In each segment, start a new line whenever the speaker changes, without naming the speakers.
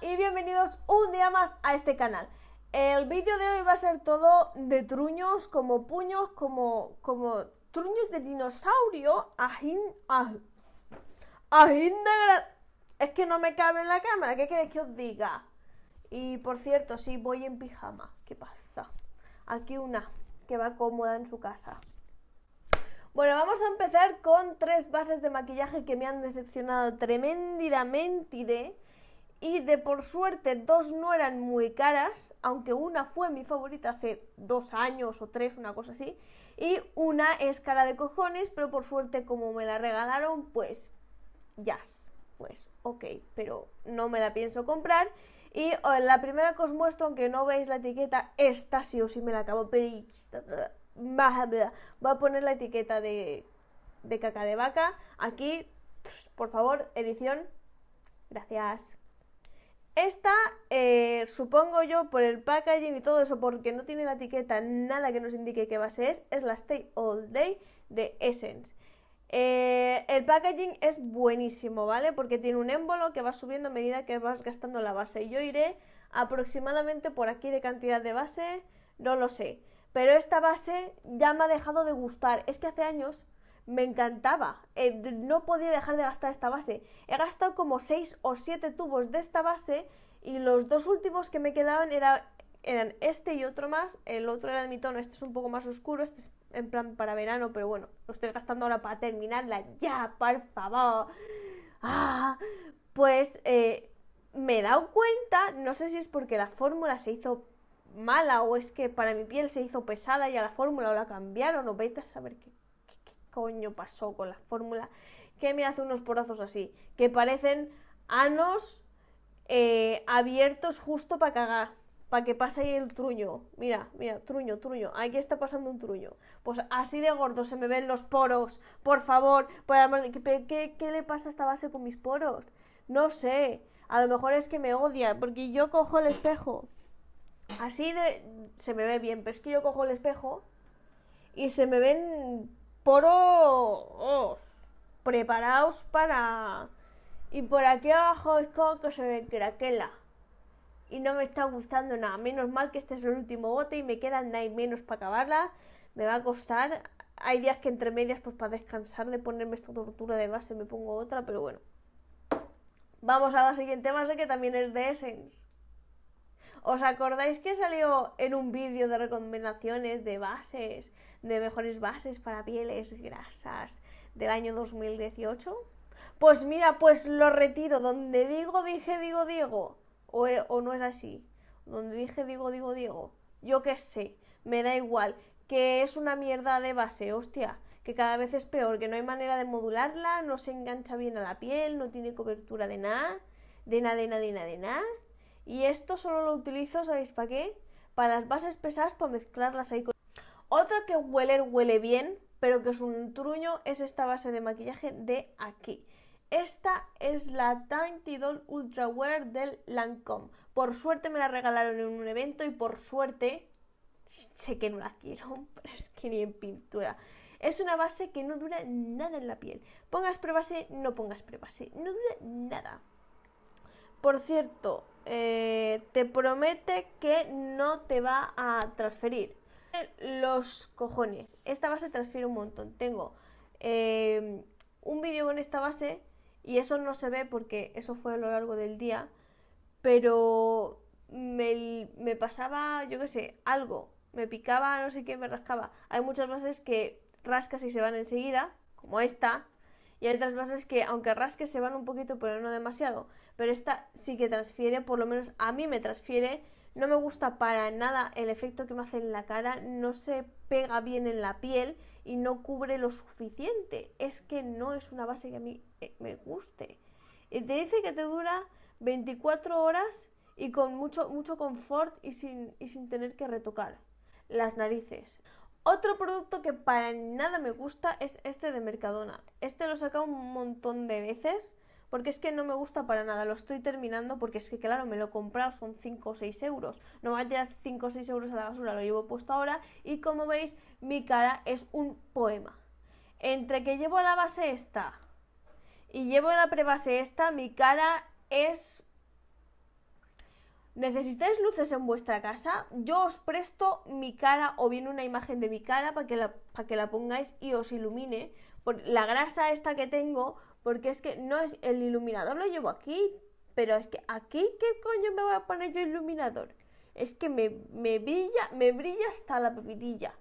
y bienvenidos un día más a este canal. El vídeo de hoy va a ser todo de truños, como puños, como, como truños de dinosaurio, Es que no me cabe en la cámara, ¿qué queréis que os diga? Y por cierto, sí, voy en pijama, ¿qué pasa? Aquí una, que va cómoda en su casa. Bueno, vamos a empezar con tres bases de maquillaje que me han decepcionado tremendamente y de por suerte dos no eran muy caras, aunque una fue mi favorita hace dos años o tres, una cosa así, y una es cara de cojones, pero por suerte como me la regalaron, pues ya, pues ok, pero no me la pienso comprar. Y oh, la primera que os muestro, aunque no veis la etiqueta, esta sí o sí me la acabo, pero voy a poner la etiqueta de, de caca de vaca aquí, por favor, edición. Gracias. Esta, eh, supongo yo, por el packaging y todo eso, porque no tiene la etiqueta, nada que nos indique qué base es, es la Stay All Day de Essence. Eh, el packaging es buenísimo, ¿vale? Porque tiene un émbolo que va subiendo a medida que vas gastando la base. Y Yo iré aproximadamente por aquí de cantidad de base, no lo sé. Pero esta base ya me ha dejado de gustar. Es que hace años me encantaba. Eh, no podía dejar de gastar esta base. He gastado como 6 o 7 tubos de esta base y los dos últimos que me quedaban eran este y otro más. El otro era de mi tono, este es un poco más oscuro, este es en plan para verano, pero bueno, lo estoy gastando ahora para terminarla. Ya, por favor. Ah, pues eh, me he dado cuenta, no sé si es porque la fórmula se hizo mala o es que para mi piel se hizo pesada y a la fórmula la cambiaron o vete a saber qué coño pasó con la fórmula que me hace unos porazos así, que parecen anos eh, abiertos justo para cagar, para que pase ahí el truño. Mira, mira, truño, truño, aquí está pasando un truño. Pues así de gordo se me ven los poros, por favor, por amor ¿Qué, qué le pasa a esta base con mis poros? No sé, a lo mejor es que me odia, porque yo cojo el espejo. Así de... se me ve bien, pero es que yo cojo el espejo y se me ven poros. Preparaos para... Y por aquí abajo es como que se me craquela. Y no me está gustando nada. Menos mal que este es el último bote y me quedan nada y menos para acabarla. Me va a costar. Hay días que entre medias, pues para descansar de ponerme esta tortura de base, me pongo otra, pero bueno. Vamos a la siguiente base que también es de Essence. ¿Os acordáis que salió en un vídeo de recomendaciones de bases de mejores bases para pieles grasas del año 2018? Pues mira, pues lo retiro. Donde digo, dije, digo, Diego. O, eh, o no es así. Donde dije, digo, digo, Diego. Yo qué sé. Me da igual. Que es una mierda de base, hostia. Que cada vez es peor. Que no hay manera de modularla. No se engancha bien a la piel. No tiene cobertura de nada. De nada, de nada, de nada, de nada. Y esto solo lo utilizo, ¿sabéis para qué? Para las bases pesadas, para mezclarlas ahí con otro que huele, huele bien, pero que es un truño, es esta base de maquillaje de aquí. Esta es la Tiny Doll Ultra Wear del Lancome. Por suerte me la regalaron en un evento y por suerte sé que no la quiero, pero es que ni en pintura. Es una base que no dura nada en la piel. Pongas prebase, no pongas prebase, no dura nada. Por cierto, eh, te promete que no te va a transferir los cojones. Esta base transfiere un montón. Tengo em, un vídeo con esta base y eso no se ve porque eso fue a lo largo del día, pero me, pasaba, yo que sé, algo, me picaba, no sé qué, me rascaba. Hay muchas bases que rascas y se van enseguida, como esta, y hay otras bases que aunque rasques se van un poquito, pero no demasiado. Pero esta sí que transfiere, por lo menos a mí me transfiere no me gusta para nada el efecto que me hace en la cara, no se pega bien en la piel y no cubre lo suficiente. Es que no es una base que a mí eh, me guste. Y te dice que te dura 24 horas y con mucho, mucho confort y sin, y sin tener que retocar las narices. Otro producto que para nada me gusta es este de Mercadona. Este lo sacado un montón de veces porque es que no me gusta para nada, lo estoy terminando porque es que claro, me lo he comprado, son 5 o 6 euros, no va a tirar 5 o 6 euros a la basura, lo llevo puesto ahora y como veis mi cara es un poema. Entre que llevo la base esta y llevo la prebase esta, mi cara es... ¿Necesitáis luces en vuestra casa? Yo os presto mi cara o bien una imagen de mi cara para que la, que la pongáis y os ilumine. Por la grasa esta que tengo, porque es que no es el iluminador lo llevo aquí, pero es que aquí, ¿qué coño me voy a poner yo iluminador? Es que me, brilla, me brilla hasta la pepitilla.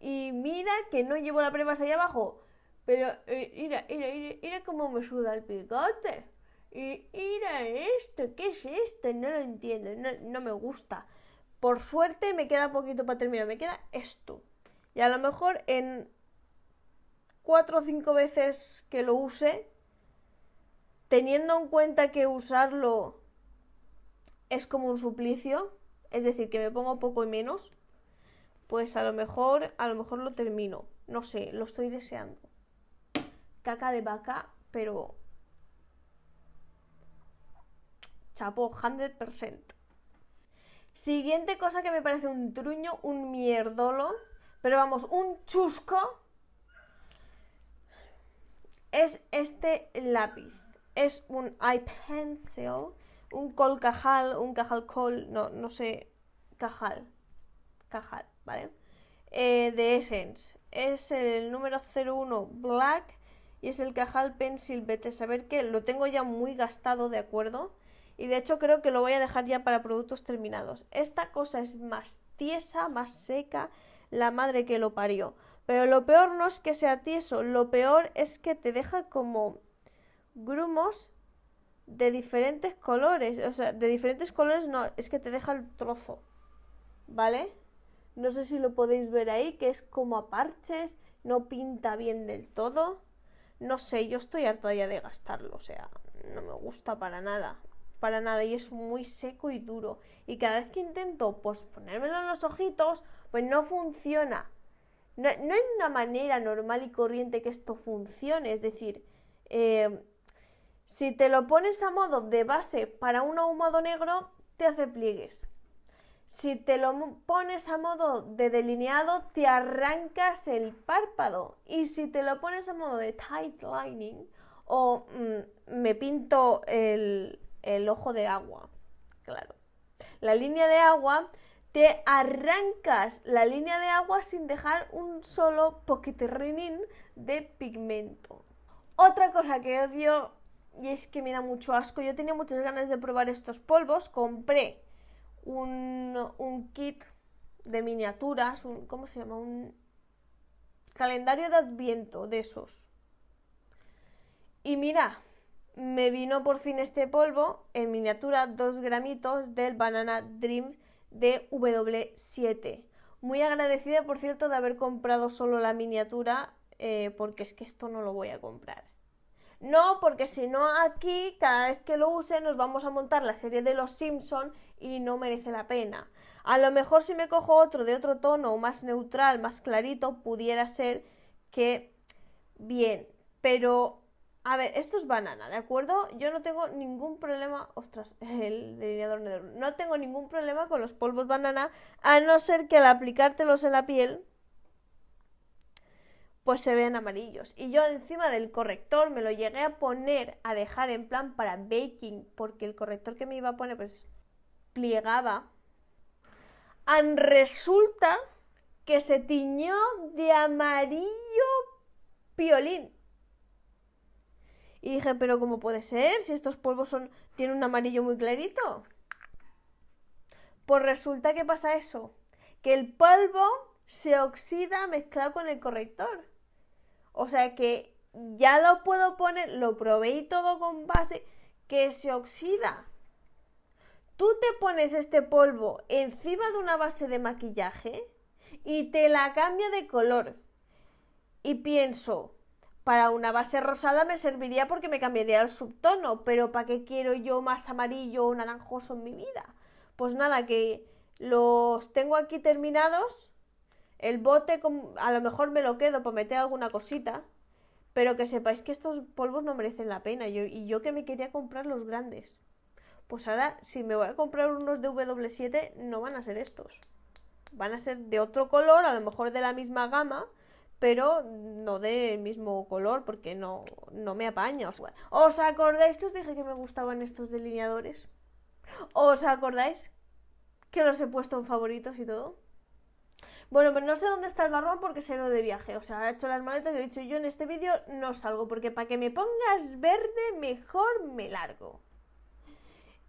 Y mira que no llevo la prueba ahí abajo. Pero eh, mira, mira, mira, cómo me suda el picote. Y mira esto, ¿qué es esto? No lo entiendo, no, no me gusta. Por suerte me queda poquito para terminar, me queda esto. Y a lo mejor en cuatro o cinco veces que lo use, teniendo en cuenta que usarlo es como un suplicio, es decir, que me pongo poco y menos, pues a lo mejor, a lo mejor lo termino. No sé, lo estoy deseando. Caca de vaca, pero. Chapo, 100%. Siguiente cosa que me parece un truño, un mierdolo, pero vamos, un chusco, es este lápiz es un Pencil, un col cajal, un cajal col, no, no sé, cajal, cajal, ¿vale? Eh, de Essence. Es el número 01 Black y es el cajal Pencil Vete a saber que lo tengo ya muy gastado, ¿de acuerdo? Y de hecho creo que lo voy a dejar ya para productos terminados. Esta cosa es más tiesa, más seca, la madre que lo parió. Pero lo peor no es que sea tieso, lo peor es que te deja como grumos de diferentes colores. O sea, de diferentes colores no, es que te deja el trozo. ¿Vale? No sé si lo podéis ver ahí, que es como a parches, no pinta bien del todo. No sé, yo estoy harta ya de gastarlo, o sea, no me gusta para nada. Para nada, y es muy seco y duro. Y cada vez que intento pues, ponérmelo en los ojitos, pues no funciona. No, no hay una manera normal y corriente que esto funcione. Es decir, eh, si te lo pones a modo de base para un ahumado negro, te hace pliegues. Si te lo pones a modo de delineado, te arrancas el párpado. Y si te lo pones a modo de tight lining, o mm, me pinto el, ojo de agua, claro. La línea de agua, te arrancas la línea de agua sin dejar un solo poquitrinín de pigmento. Otra cosa que odio y es que me da mucho asco. Yo tenía muchas ganas de probar estos polvos. Compré un, kit de miniaturas, un, ¿cómo se llama? Un calendario de adviento de esos. Y mira, me vino por fin este polvo en miniatura, 2 gramitos del Banana Dream de W7. Muy agradecida, por cierto, de haber comprado solo la miniatura, eh, porque es que esto no lo voy a comprar. No, porque si no aquí, cada vez que lo use, nos vamos a montar la serie de los Simpson y no merece la pena. A lo mejor si me cojo otro de otro tono, más neutral, más clarito, pudiera ser que bien. Pero, a ver, esto es banana, ¿de acuerdo? Yo no tengo ningún problema, ostras, el delineador negro, no tengo ningún problema con los polvos banana, a no ser que al aplicártelos en la piel pues se vean amarillos. Y yo encima del corrector me lo llegué a poner, a dejar en plan para baking, porque el corrector que me iba a poner pues pliegaba, And resulta que se tiñó de amarillo piolín. Y dije, pero ¿cómo puede ser? Si estos polvos son, tienen un amarillo muy clarito. Pues resulta que pasa eso, que el polvo se oxida mezclado con el corrector. O sea que ya lo puedo poner, lo probé y todo con base que se oxida. Tú te pones este polvo encima de una base de maquillaje y te la cambia de color. Y pienso, para una base rosada me serviría porque me cambiaría el subtono, pero ¿para qué quiero yo más amarillo o naranjoso en mi vida? Pues nada, que los tengo aquí terminados el bote a lo mejor me lo quedo para meter alguna cosita, pero que sepáis que estos polvos no merecen la pena. y yo que me quería comprar los grandes. Pues ahora, si me voy a comprar unos de W7, no van a ser estos. Van a ser de otro color, a lo mejor de la misma gama, pero no del mismo color porque no, no me apaña. ¿Os acordáis que os dije que me gustaban estos delineadores? ¿Os acordáis que los he puesto en favoritos y todo? Bueno, pero no sé dónde está el marrón porque se ha ido de viaje. O sea, ha hecho las maletas y he dicho yo en este vídeo no salgo porque para que me pongas verde mejor me largo.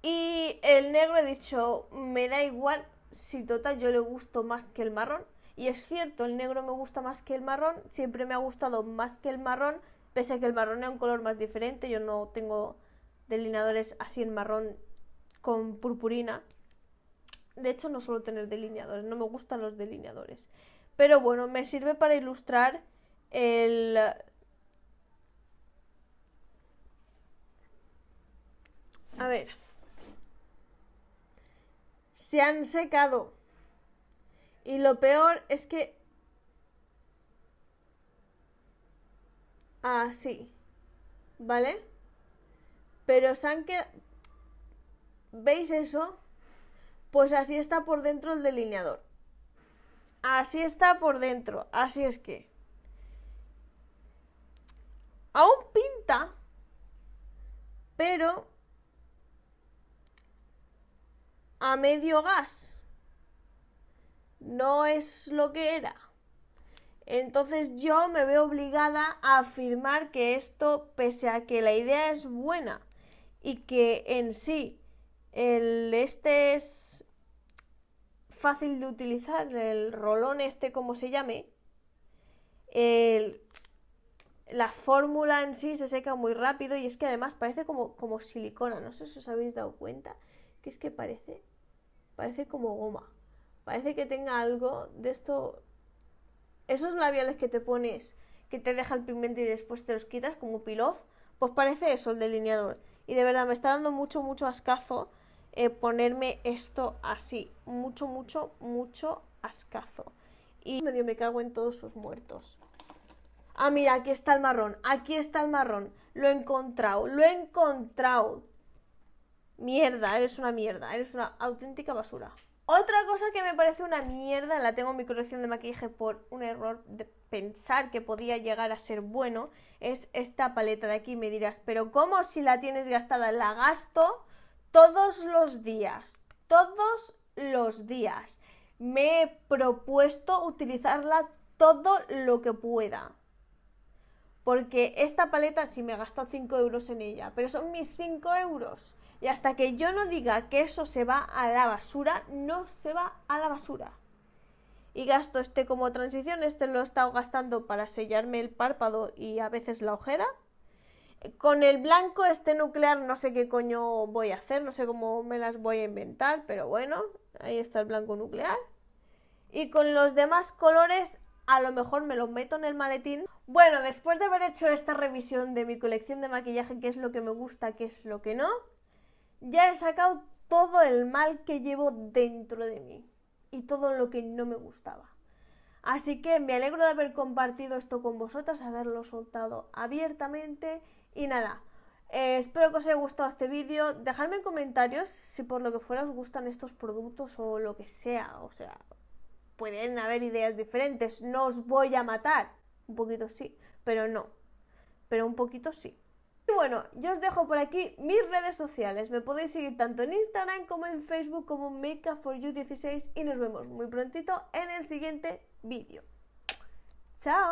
Y el negro he dicho me da igual si total yo le gusto más que el marrón. Y es cierto, el negro me gusta más que el marrón, siempre me ha gustado más que el marrón, pese a que el marrón es un color más diferente, yo no tengo delineadores así en marrón con purpurina, de hecho, no suelo tener delineadores, no me gustan los delineadores. Pero bueno, me sirve para ilustrar el... A ver. Se han secado. Y lo peor es que... Así. Ah, ¿Vale? Pero se han quedado... ¿Veis eso? Pues así está por dentro el delineador. Así está por dentro. Así es que. Aún pinta, pero a medio gas. No es lo que era. Entonces yo me veo obligada a afirmar que esto, pese a que la idea es buena y que en sí el, este es fácil de utilizar, el rolón este como se llame. la fórmula en sí se seca muy rápido y es que además parece como, silicona, no sé si os habéis dado cuenta, que es que parece, parece como goma, parece que tenga algo de esto, esos labiales que te pones, que te deja el pigmento y después te los quitas como pilof pues parece eso el delineador. Y de verdad me está dando mucho, mucho ascazo eh, ponerme esto así, mucho, mucho, mucho ascazo. Y medio me cago en todos sus muertos. Ah, mira, aquí está el marrón, aquí está el marrón. Lo he encontrado, lo he encontrado. Mierda, eres una mierda, eres una auténtica basura. Otra cosa que me parece una mierda, la tengo en mi colección de maquillaje por un error de pensar que podía llegar a ser bueno, es esta paleta de aquí. Me dirás, pero ¿cómo si la tienes gastada? La gasto todos los días, todos los días. Me he propuesto utilizarla todo lo que pueda. Porque esta paleta sí me gasta gastado 5 euros en ella, pero son mis 5 euros. Y hasta que yo no diga que eso se va a la basura, no se va a la basura. Y gasto este como transición, este lo he estado gastando para sellarme el párpado y a veces la ojera con el blanco, este nuclear, no sé qué coño voy a hacer, no sé cómo me las voy a inventar, pero bueno, ahí está el blanco nuclear. Y con los demás colores, a lo mejor me los meto en el maletín. Bueno, después de haber hecho esta revisión de mi colección de maquillaje, qué es lo que me gusta, qué es lo que no, ya he sacado todo el mal que llevo dentro de mí y todo lo que no me gustaba. Así que me alegro de haber compartido esto con vosotras, haberlo soltado abiertamente y nada, eh, espero que os haya gustado este vídeo. Dejadme en comentarios si por lo que fuera os gustan estos productos o lo que sea. O sea, pueden haber ideas diferentes. No os voy a matar. Un poquito sí, pero no. Pero un poquito sí. Y bueno, yo os dejo por aquí mis redes sociales. Me podéis seguir tanto en Instagram como en Facebook como makeup for you 16 y nos vemos muy prontito en el siguiente vídeo. ¡Chao!